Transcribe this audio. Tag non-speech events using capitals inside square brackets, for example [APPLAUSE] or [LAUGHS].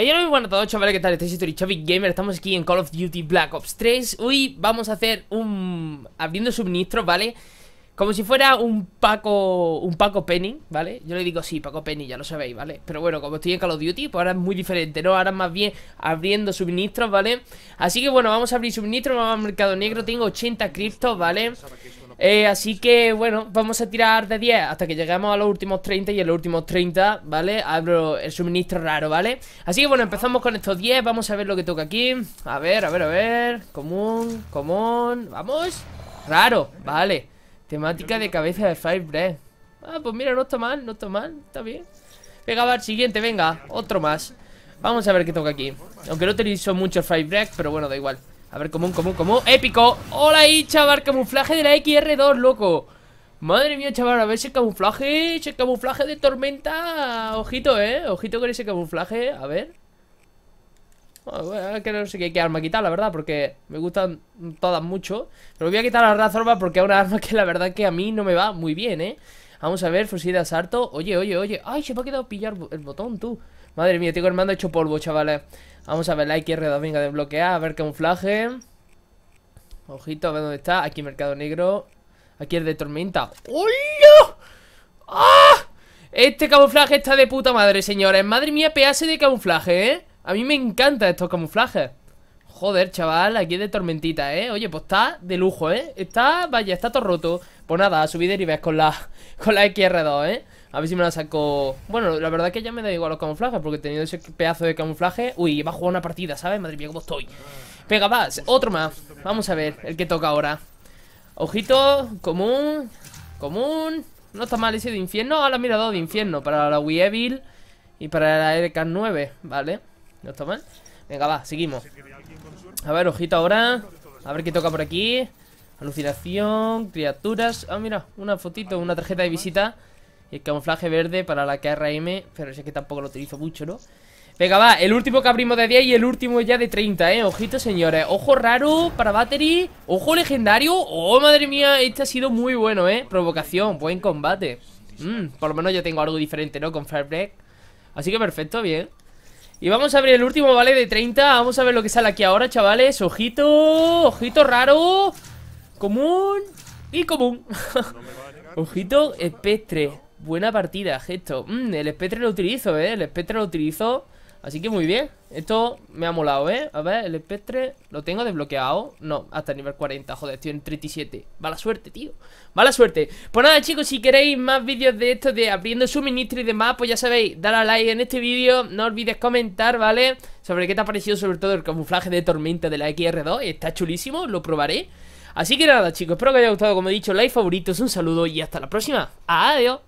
Hey, eh, hola, muy buenas a todos, chavales, ¿qué tal? Este es Story Gamer, estamos aquí en Call of Duty Black Ops 3 Hoy vamos a hacer un... abriendo suministros, ¿vale? Como si fuera un Paco... un Paco Penny, ¿vale? Yo le digo, sí, Paco Penny, ya lo sabéis, ¿vale? Pero bueno, como estoy en Call of Duty, pues ahora es muy diferente, ¿no? Ahora más bien abriendo suministros, ¿vale? Así que bueno, vamos a abrir suministros, vamos al mercado negro, tengo 80 criptos, ¿vale? Eh, así que, bueno, vamos a tirar de 10 hasta que lleguemos a los últimos 30 y en los últimos 30, ¿vale? Abro el suministro raro, ¿vale? Así que, bueno, empezamos con estos 10, vamos a ver lo que toca aquí A ver, a ver, a ver, común, común, vamos Raro, vale Temática de cabeza de Five Ah, pues mira, no está mal, no está mal, está bien Venga, va, siguiente, venga, otro más Vamos a ver qué toca aquí Aunque no utilizo mucho el pero bueno, da igual a ver, común, común, común ¡Épico! ¡Hola ahí, chaval! Camuflaje de la XR2, loco Madre mía, chaval, a ver ese camuflaje Ese camuflaje de tormenta Ojito, eh, ojito con ese camuflaje A ver bueno, que no sé qué, arma quitar, la verdad Porque me gustan todas mucho Pero voy a quitar la razorba porque es una arma Que la verdad que a mí no me va muy bien, eh Vamos a ver, fusil de asalto Oye, oye, oye Ay, se me ha quedado pillar el botón, tú Madre mía, tengo el mando hecho polvo, chavales Vamos a ver, la xr 2 venga, desbloquear A ver, camuflaje Ojito, a ver dónde está Aquí Mercado Negro Aquí el de Tormenta ¡Hola! ¡Ah! Este camuflaje está de puta madre, señores Madre mía, pease de camuflaje, ¿eh? A mí me encantan estos camuflajes Joder, chaval, aquí es de tormentita, ¿eh? Oye, pues está de lujo, ¿eh? Está, vaya, está todo roto Pues nada, a subir nivel con la, con la XR2, ¿eh? A ver si me la saco. Bueno, la verdad que ya me da igual los camuflajes, porque tenido ese pedazo de camuflaje. Uy, va a jugar una partida, ¿sabes? Madre mía, cómo estoy. Venga, va, otro más. Vamos a ver el que toca ahora. Ojito, común, común. No está mal ese de infierno. Ahora mira dos de infierno para la Wii Evil y para la RK9, ¿vale? No está mal. Venga, va, seguimos. A ver, ojito ahora. A ver qué toca por aquí. Alucinación, criaturas. Ah, mira, una fotito, una tarjeta de visita. Y el camuflaje verde para la KRM, pero sé que tampoco lo utilizo mucho, ¿no? Venga, va, el último que abrimos de 10 y el último ya de 30, ¿eh? Ojito, señores. Ojo raro para battery. Ojo legendario. Oh, madre mía, este ha sido muy bueno, ¿eh? Provocación, buen combate. Mm, por lo menos yo tengo algo diferente, ¿no? Con Firebreak. Así que perfecto, bien. Y vamos a abrir el último, ¿vale? De 30. Vamos a ver lo que sale aquí ahora, chavales. Ojito, ojito raro. Común y común. [LAUGHS] ojito Espectre Buena partida, gesto. Mm, el espectre lo utilizo, ¿eh? El espectre lo utilizo. Así que muy bien. Esto me ha molado, ¿eh? A ver, el espectre lo tengo desbloqueado. No, hasta el nivel 40. Joder, estoy en 37. Mala suerte, tío. Mala suerte. Pues nada, chicos, si queréis más vídeos de esto, de abriendo suministro y demás, pues ya sabéis, dar a like en este vídeo. No olvides comentar, ¿vale? Sobre qué te ha parecido, sobre todo, el camuflaje de tormenta de la XR2. Está chulísimo, lo probaré. Así que nada, chicos, espero que os haya gustado. Como he dicho, like, favoritos, un saludo y hasta la próxima. Adiós.